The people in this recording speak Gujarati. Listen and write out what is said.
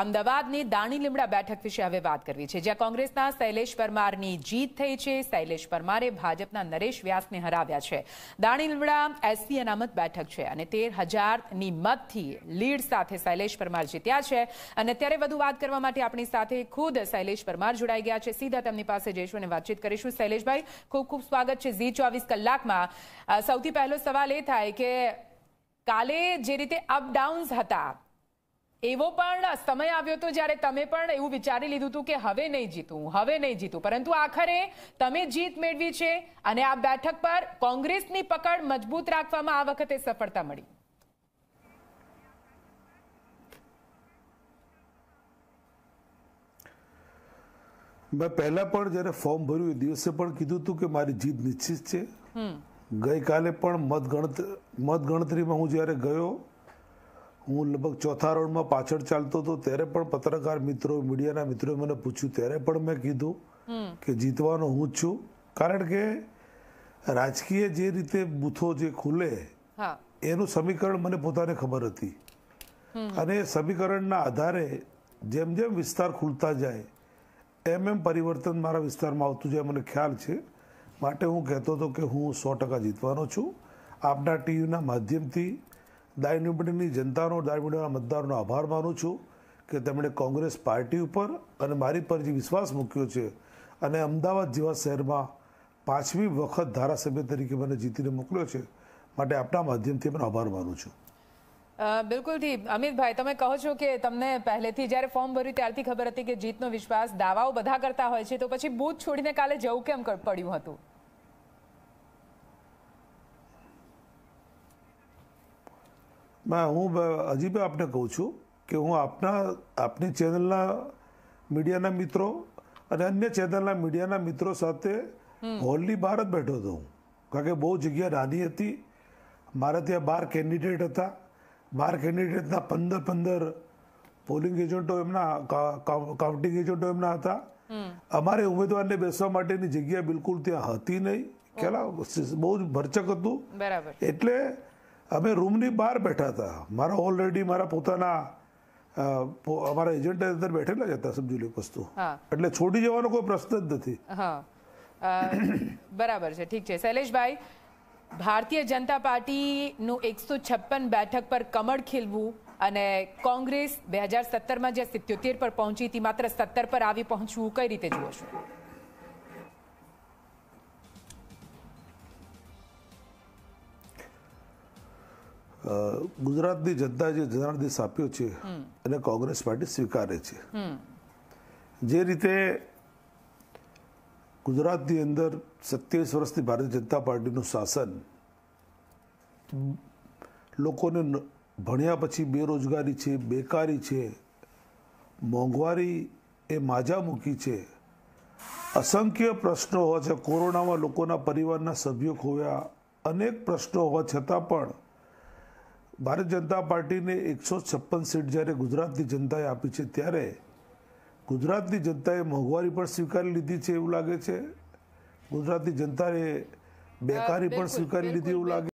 અમદાવાદની દાણી લીમડા બેઠક વિશે હવે વાત કરવી છે જ્યાં કોંગ્રેસના શૈલેષ પરમારની જીત થઈ છે શૈલેષ પરમારે ભાજપના નરેશ વ્યાસને હરાવ્યા છે દાણી લીમડા એસસી અનામત બેઠક છે અને તેર હજારની મતથી લીડ સાથે શૈલેષ પરમાર જીત્યા છે અને ત્યારે વધુ વાત કરવા માટે આપણી સાથે ખુદ શૈલેષ પરમાર જોડાઈ ગયા છે સીધા તેમની પાસે જઈશું અને વાતચીત કરીશું શૈલેષભાઈ ખૂબ ખૂબ સ્વાગત છે ઝી ચોવીસ કલાકમાં સૌથી પહેલો સવાલ એ થાય કે કાલે જે રીતે અપડાઉન્સ હતા એવો પણ સમય આવ્યો હતો જ્યારે તમે પણ એવું વિચારી લીધું હતું કે હવે નહીં જીતું હવે નહીં જીતું પરંતુ આખરે તમે જીત મેળવી છે અને આ બેઠક પર કોંગ્રેસની પકડ મજબૂત રાખવામાં આ વખતે સફળતા મળી મેં પહેલા પણ જ્યારે ફોર્મ ભર્યું એ દિવસે પણ કીધું હતું કે મારી જીત નિશ્ચિત છે ગઈકાલે પણ મતગણત મતગણતરીમાં હું જ્યારે ગયો હું લગભગ ચોથા રાઉન્ડમાં પાછળ ચાલતો હતો ત્યારે પણ પત્રકાર મિત્રો મીડિયાના મિત્રો મને પૂછ્યું ત્યારે પણ મેં કીધું કે જીતવાનો હું જ છું કારણ કે રાજકીય જે રીતે બૂથો જે ખુલે એનું સમીકરણ મને પોતાને ખબર હતી અને સમીકરણના આધારે જેમ જેમ વિસ્તાર ખુલતા જાય એમ એમ પરિવર્તન મારા વિસ્તારમાં આવતું જાય મને ખ્યાલ છે માટે હું કહેતો હતો કે હું સો ટકા જીતવાનો છું આપના ટીવીના માધ્યમથી દાયની મંડળની જનતાનો દાયની મંડળના મતદારોનો આભાર માનું છું કે તેમણે કોંગ્રેસ પાર્ટી ઉપર અને મારી પર જે વિશ્વાસ મૂક્યો છે અને અમદાવાદ જેવા શહેરમાં પાંચમી વખત ધારાસભ્ય તરીકે મને જીતીને મોકલ્યો છે માટે આપના માધ્યમથી પણ આભાર માનું છું બિલકુલથી અમિતભાઈ તમે કહો છો કે તમને પહેલેથી જ્યારે ફોર્મ ભર્યું ત્યારથી ખબર હતી કે જીતનો વિશ્વાસ દાવાઓ બધા કરતા હોય છે તો પછી બૂથ છોડીને કાલે જવું કેમ પડ્યું હતું માં હું અજીબે પણ આપને કહું છું કે હું આપના આપની ચેનલના મીડિયાના મિત્રો અને અન્ય ચેનલના મીડિયાના મિત્રો સાથે હોલની બહાર જ બેઠો હતો હું કારણ કે બહુ જગ્યા નાની હતી મારા ત્યાં બાર કેન્ડિડેટ હતા બાર કેન્ડિડેટના પંદર પંદર પોલિંગ એજન્ટો એમના કાઉન્ટિંગ એજન્ટો એમના હતા અમારે ઉમેદવારને બેસવા માટેની જગ્યા બિલકુલ ત્યાં હતી નહીં કેલા બહુ જ ભરચક હતું એટલે અમે રૂમની બહાર બેઠા હતા મારા ઓલરેડી મારા પોતાના અમારા એજન્ટ અંદર બેઠેલા જ હતા સમજી લો વસ્તુ એટલે છોડી જવાનો કોઈ પ્રશ્ન જ નથી બરાબર છે ઠીક છે શૈલેષભાઈ ભારતીય જનતા પાર્ટીનું એકસો છપ્પન બેઠક પર કમળ ખીલવું અને કોંગ્રેસ બે હજાર સત્તરમાં જે સિત્યોતેર પર પહોંચી હતી માત્ર સત્તર પર આવી પહોંચવું કઈ રીતે જુઓ છો ગુજરાતની જનતા જે જનાદેશ આપ્યો છે એને કોંગ્રેસ પાર્ટી સ્વીકારે છે જે રીતે ગુજરાતની અંદર સત્યાવીસ વર્ષથી ભારતીય જનતા પાર્ટીનું શાસન લોકોને ભણ્યા પછી બેરોજગારી છે બેકારી છે મોંઘવારી એ માજા મૂકી છે અસંખ્ય પ્રશ્નો હોવા છે કોરોનામાં લોકોના પરિવારના સભ્યો ખોયા અનેક પ્રશ્નો હોવા છતાં પણ ભારત જનતા પાર્ટીને એકસો છપ્પન સીટ જ્યારે ગુજરાતની જનતાએ આપી છે ત્યારે ગુજરાતની જનતાએ મોંઘવારી પણ સ્વીકારી લીધી છે એવું લાગે છે ગુજરાતની જનતાએ બેકારી પણ સ્વીકારી લીધી એવું લાગે